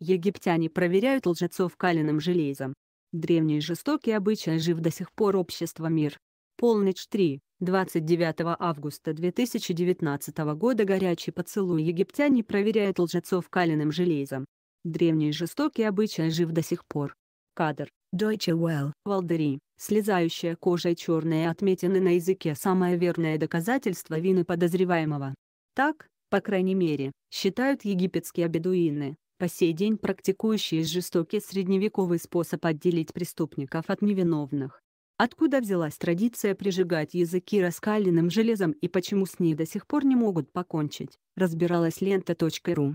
Египтяне проверяют лжецов каленым железом. Древний жестокий обычай жив до сих пор общество мир. Полночь 3, 29 августа 2019 года горячий поцелуй египтяне проверяют лжецов каленым железом. Древний жестокий обычай жив до сих пор. Кадр. Deutsche Well. Валдери. Слезающая кожа и черные отметины на языке самое верное доказательство вины подозреваемого. Так, по крайней мере, считают египетские бедуины, по сей день практикующие жестокий средневековый способ отделить преступников от невиновных. Откуда взялась традиция прижигать языки раскаленным железом и почему с ней до сих пор не могут покончить, разбиралась лента.ру.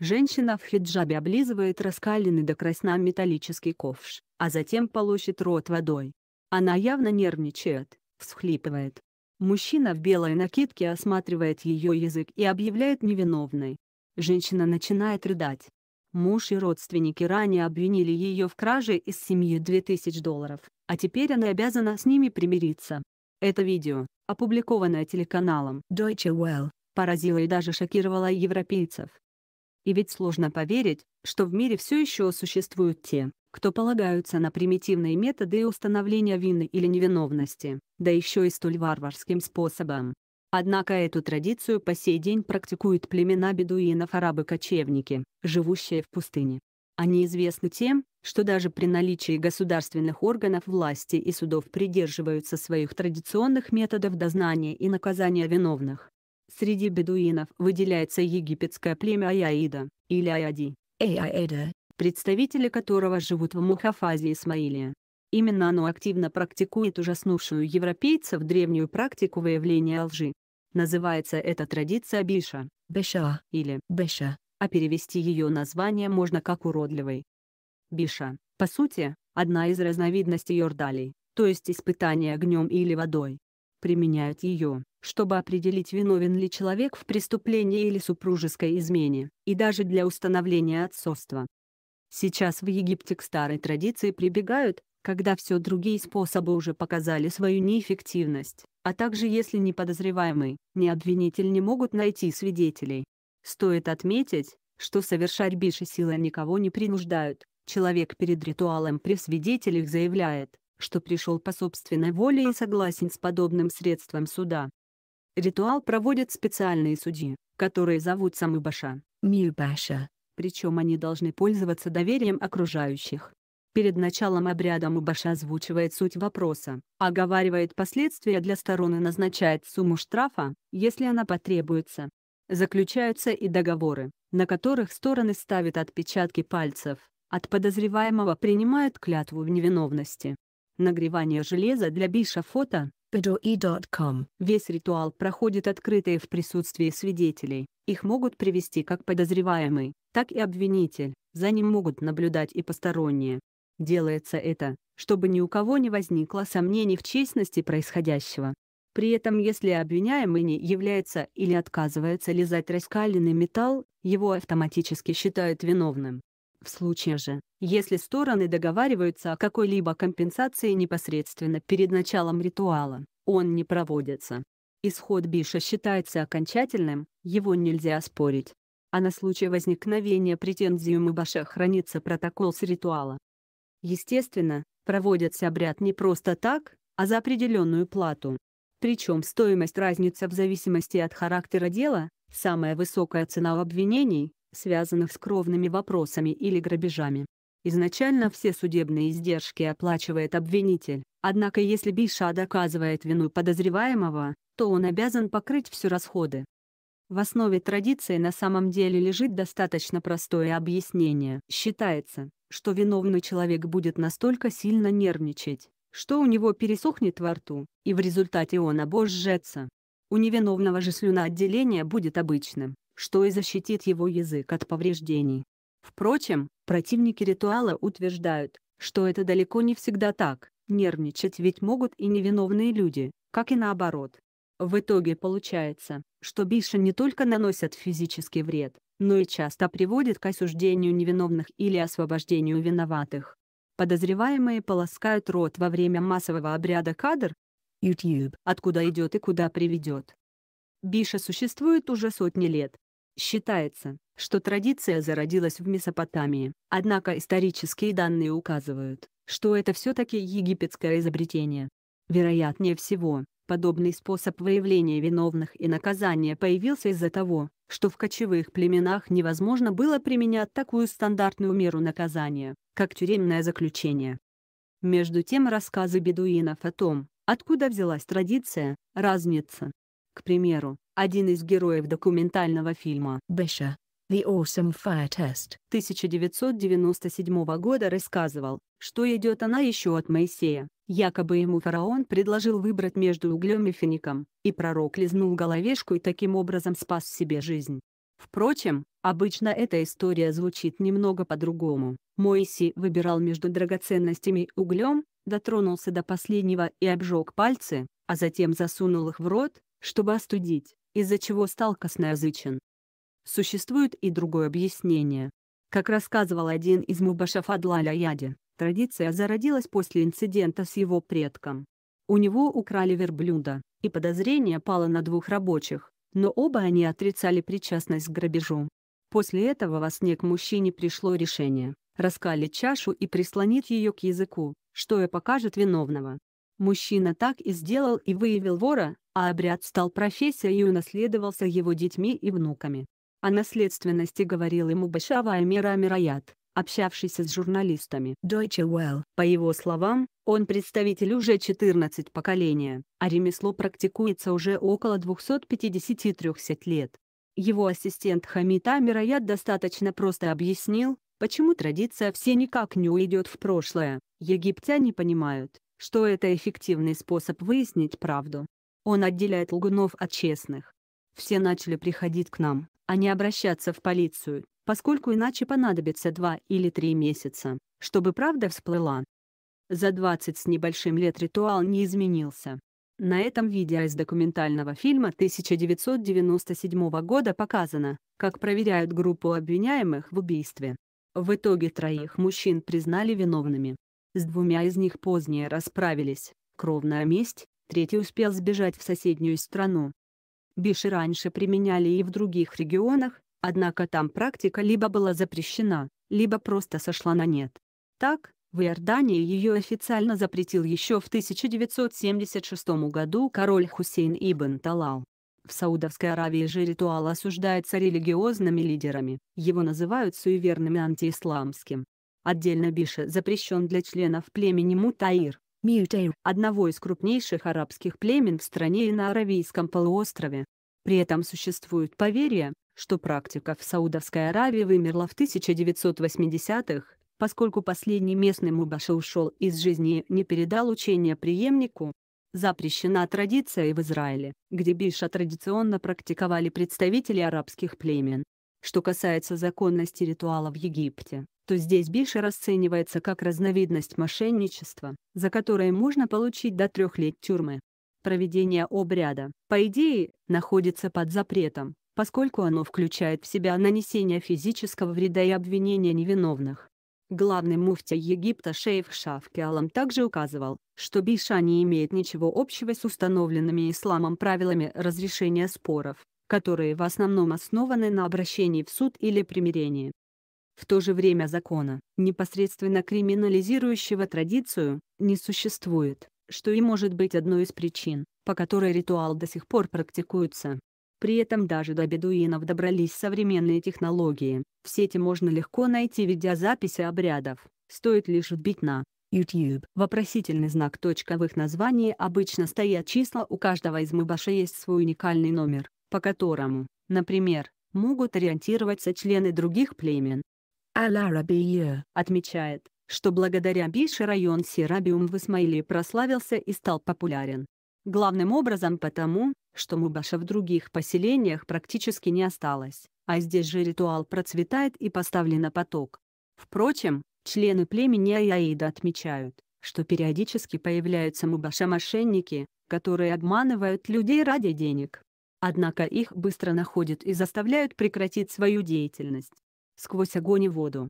Женщина в хиджабе облизывает раскаленный до красна металлический ковш, а затем полощет рот водой. Она явно нервничает, всхлипывает. Мужчина в белой накидке осматривает ее язык и объявляет невиновной. Женщина начинает рыдать. Муж и родственники ранее обвинили ее в краже из семьи 2000 долларов, а теперь она обязана с ними примириться. Это видео, опубликованное телеканалом Deutsche Welle, поразило и даже шокировало европейцев. И ведь сложно поверить, что в мире все еще существуют те, кто полагаются на примитивные методы установления вины или невиновности, да еще и столь варварским способом. Однако эту традицию по сей день практикуют племена бедуинов арабы-кочевники, живущие в пустыне. Они известны тем, что даже при наличии государственных органов власти и судов придерживаются своих традиционных методов дознания и наказания виновных. Среди бедуинов выделяется египетское племя Аяида, или Аяди, Эйаэда, представители которого живут в Мухафазе Исмаилия. Именно оно активно практикует ужаснувшую европейцев древнюю практику выявления лжи. Называется эта традиция биша, беша или беша, а перевести ее название можно как уродливый. Биша, по сути, одна из разновидностей ордалей, то есть испытания огнем или водой. Применяют ее, чтобы определить виновен ли человек в преступлении или супружеской измене, и даже для установления отцовства. Сейчас в Египте к старой традиции прибегают, когда все другие способы уже показали свою неэффективность а также если не подозреваемый, ни обвинитель не могут найти свидетелей. Стоит отметить, что совершать биши силы никого не принуждают. Человек перед ритуалом при свидетелях заявляет, что пришел по собственной воле и согласен с подобным средством суда. Ритуал проводят специальные судьи, которые зовут самыбаша, мюбаша, причем они должны пользоваться доверием окружающих. Перед началом обряда Мубаш озвучивает суть вопроса, оговаривает последствия для сторон и назначает сумму штрафа, если она потребуется. Заключаются и договоры, на которых стороны ставят отпечатки пальцев, от подозреваемого принимают клятву в невиновности. Нагревание железа для Биша фото e Весь ритуал проходит открытое в присутствии свидетелей. Их могут привести как подозреваемый, так и обвинитель. За ним могут наблюдать и посторонние. Делается это, чтобы ни у кого не возникло сомнений в честности происходящего. При этом, если обвиняемый не является или отказывается лизать раскаленный металл, его автоматически считают виновным. В случае же, если стороны договариваются о какой-либо компенсации непосредственно перед началом ритуала, он не проводится. Исход Биша считается окончательным, его нельзя оспорить. А на случай возникновения претензий у Мыбаша хранится протокол с ритуала. Естественно, проводится обряд не просто так, а за определенную плату. Причем стоимость разница в зависимости от характера дела, самая высокая цена у обвинений, связанных с кровными вопросами или грабежами. Изначально все судебные издержки оплачивает обвинитель, однако если Биша доказывает вину подозреваемого, то он обязан покрыть все расходы. В основе традиции на самом деле лежит достаточно простое объяснение. Считается, что виновный человек будет настолько сильно нервничать, что у него пересохнет во рту, и в результате он обожжется. У невиновного же слюноотделение будет обычным, что и защитит его язык от повреждений. Впрочем, противники ритуала утверждают, что это далеко не всегда так, нервничать ведь могут и невиновные люди, как и наоборот. В итоге получается, что биши не только наносят физический вред, но и часто приводит к осуждению невиновных или освобождению виноватых. Подозреваемые полоскают рот во время массового обряда кадр YouTube, откуда идет и куда приведет. Биша существует уже сотни лет. Считается, что традиция зародилась в Месопотамии, однако исторические данные указывают, что это все-таки египетское изобретение. Вероятнее всего, Подобный способ выявления виновных и наказания появился из-за того, что в кочевых племенах невозможно было применять такую стандартную меру наказания, как тюремное заключение. Между тем рассказы бедуинов о том, откуда взялась традиция, разнятся. К примеру, один из героев документального фильма «Беша. The Awesome Fire Test» 1997 года рассказывал, что идет она еще от Моисея, Якобы ему фараон предложил выбрать между углем и фиником, и пророк лизнул головешку и таким образом спас себе жизнь. Впрочем, обычно эта история звучит немного по-другому. Моиси выбирал между драгоценностями углем, дотронулся до последнего и обжег пальцы, а затем засунул их в рот, чтобы остудить, из-за чего стал косноязычен. Существует и другое объяснение. Как рассказывал один из мубашев Адлаля Яди, Традиция зародилась после инцидента с его предком. У него украли верблюда, и подозрение пало на двух рабочих, но оба они отрицали причастность к грабежу. После этого во сне к мужчине пришло решение – раскалить чашу и прислонить ее к языку, что и покажет виновного. Мужчина так и сделал и выявил вора, а обряд стал профессией и унаследовался его детьми и внуками. О наследственности говорил ему Башава Амира Амираят общавшийся с журналистами Deutsche Welle. По его словам, он представитель уже 14 поколения, а ремесло практикуется уже около 250-300 лет. Его ассистент Хамид Амираят достаточно просто объяснил, почему традиция все никак не уйдет в прошлое. Египтяне понимают, что это эффективный способ выяснить правду. Он отделяет лгунов от честных. Все начали приходить к нам, а не обращаться в полицию, поскольку иначе понадобится два или три месяца, чтобы правда всплыла. За 20 с небольшим лет ритуал не изменился. На этом видео из документального фильма 1997 года показано, как проверяют группу обвиняемых в убийстве. В итоге троих мужчин признали виновными. С двумя из них позднее расправились, кровная месть, третий успел сбежать в соседнюю страну. Биши раньше применяли и в других регионах, Однако там практика либо была запрещена, либо просто сошла на нет. Так, в Иордании ее официально запретил еще в 1976 году король Хусейн Ибн Талал. В Саудовской Аравии же ритуал осуждается религиозными лидерами, его называют суеверным антиисламским. Отдельно Биша запрещен для членов племени Мутаир, Мютейр, одного из крупнейших арабских племен в стране и на Аравийском полуострове. При этом существует поверье, что практика в Саудовской Аравии вымерла в 1980-х, поскольку последний местный мубаша ушел из жизни и не передал учения преемнику. Запрещена традиция и в Израиле, где биша традиционно практиковали представители арабских племен. Что касается законности ритуала в Египте, то здесь биша расценивается как разновидность мошенничества, за которое можно получить до трех лет тюрьмы. Проведение обряда, по идее, находится под запретом, поскольку оно включает в себя нанесение физического вреда и обвинение невиновных. Главный муфтий Египта шейх Шавки также указывал, что Биша не имеет ничего общего с установленными исламом правилами разрешения споров, которые в основном основаны на обращении в суд или примирении. В то же время закона, непосредственно криминализирующего традицию, не существует, что и может быть одной из причин, по которой ритуал до сих пор практикуется. При этом даже до бедуинов добрались современные технологии. В сети можно легко найти видеозаписи обрядов, стоит лишь вбить на YouTube. Вопросительный знак точка в их названии обычно стоят числа у каждого из мыбаша есть свой уникальный номер, по которому, например, могут ориентироваться члены других племен. Аларабия отмечает, что благодаря Биш район Сирабиум в Исмаиле прославился и стал популярен. Главным образом потому, что мубаша в других поселениях практически не осталось, а здесь же ритуал процветает и поставлен на поток. Впрочем, члены племени айаида отмечают, что периодически появляются мубаша-мошенники, которые обманывают людей ради денег. Однако их быстро находят и заставляют прекратить свою деятельность. Сквозь огонь и воду,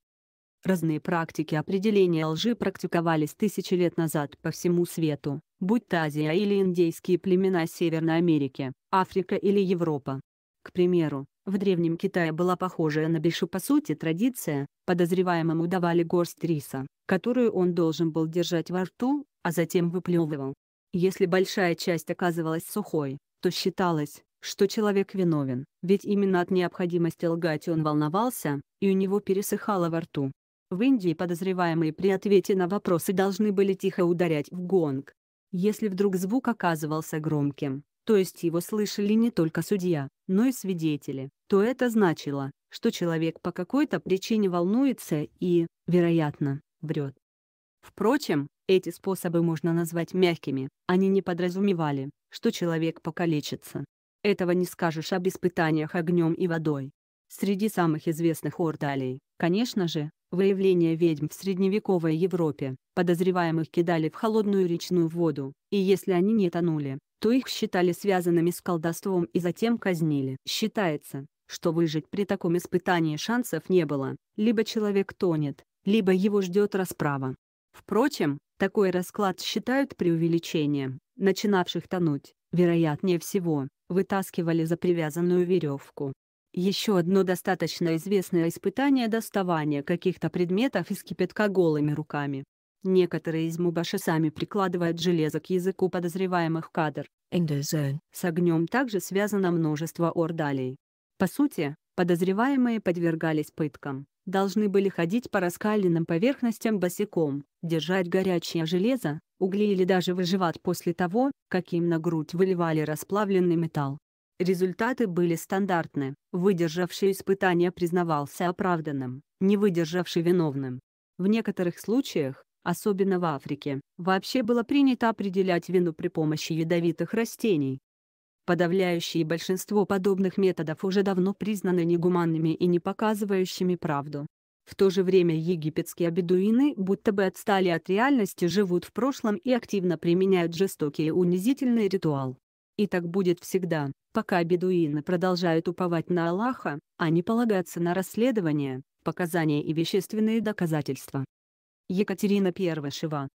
Разные практики определения лжи практиковались тысячи лет назад по всему свету, будь то Азия или индейские племена Северной Америки, Африка или Европа. К примеру, в Древнем Китае была похожая на бишу по сути традиция, подозреваемому давали горсть риса, которую он должен был держать во рту, а затем выплевывал. Если большая часть оказывалась сухой, то считалось, что человек виновен, ведь именно от необходимости лгать он волновался, и у него пересыхало во рту. В Индии подозреваемые при ответе на вопросы должны были тихо ударять в гонг. Если вдруг звук оказывался громким, то есть его слышали не только судья, но и свидетели, то это значило, что человек по какой-то причине волнуется и, вероятно, врет. Впрочем, эти способы можно назвать мягкими, они не подразумевали, что человек покалечится. Этого не скажешь об испытаниях огнем и водой. Среди самых известных ордалей, конечно же, Выявление ведьм в средневековой Европе, подозреваемых кидали в холодную речную воду, и если они не тонули, то их считали связанными с колдовством и затем казнили. Считается, что выжить при таком испытании шансов не было, либо человек тонет, либо его ждет расправа. Впрочем, такой расклад считают преувеличением, начинавших тонуть, вероятнее всего, вытаскивали за привязанную веревку. Еще одно достаточно известное испытание – доставание каких-то предметов из кипятка голыми руками. Некоторые из мубаши сами прикладывают железо к языку подозреваемых кадр. С огнем также связано множество ордалей. По сути, подозреваемые подвергались пыткам. Должны были ходить по раскаленным поверхностям босиком, держать горячее железо, угли или даже выживать после того, как им на грудь выливали расплавленный металл. Результаты были стандартны. Выдержавший испытание признавался оправданным, не выдержавший виновным. В некоторых случаях, особенно в Африке, вообще было принято определять вину при помощи ядовитых растений. Подавляющее большинство подобных методов уже давно признаны негуманными и не показывающими правду. В то же время египетские бедуины будто бы отстали от реальности живут в прошлом и активно применяют жестокий и унизительный ритуал. И так будет всегда, пока бедуины продолжают уповать на Аллаха, а не полагаться на расследование, показания и вещественные доказательства. Екатерина I Шива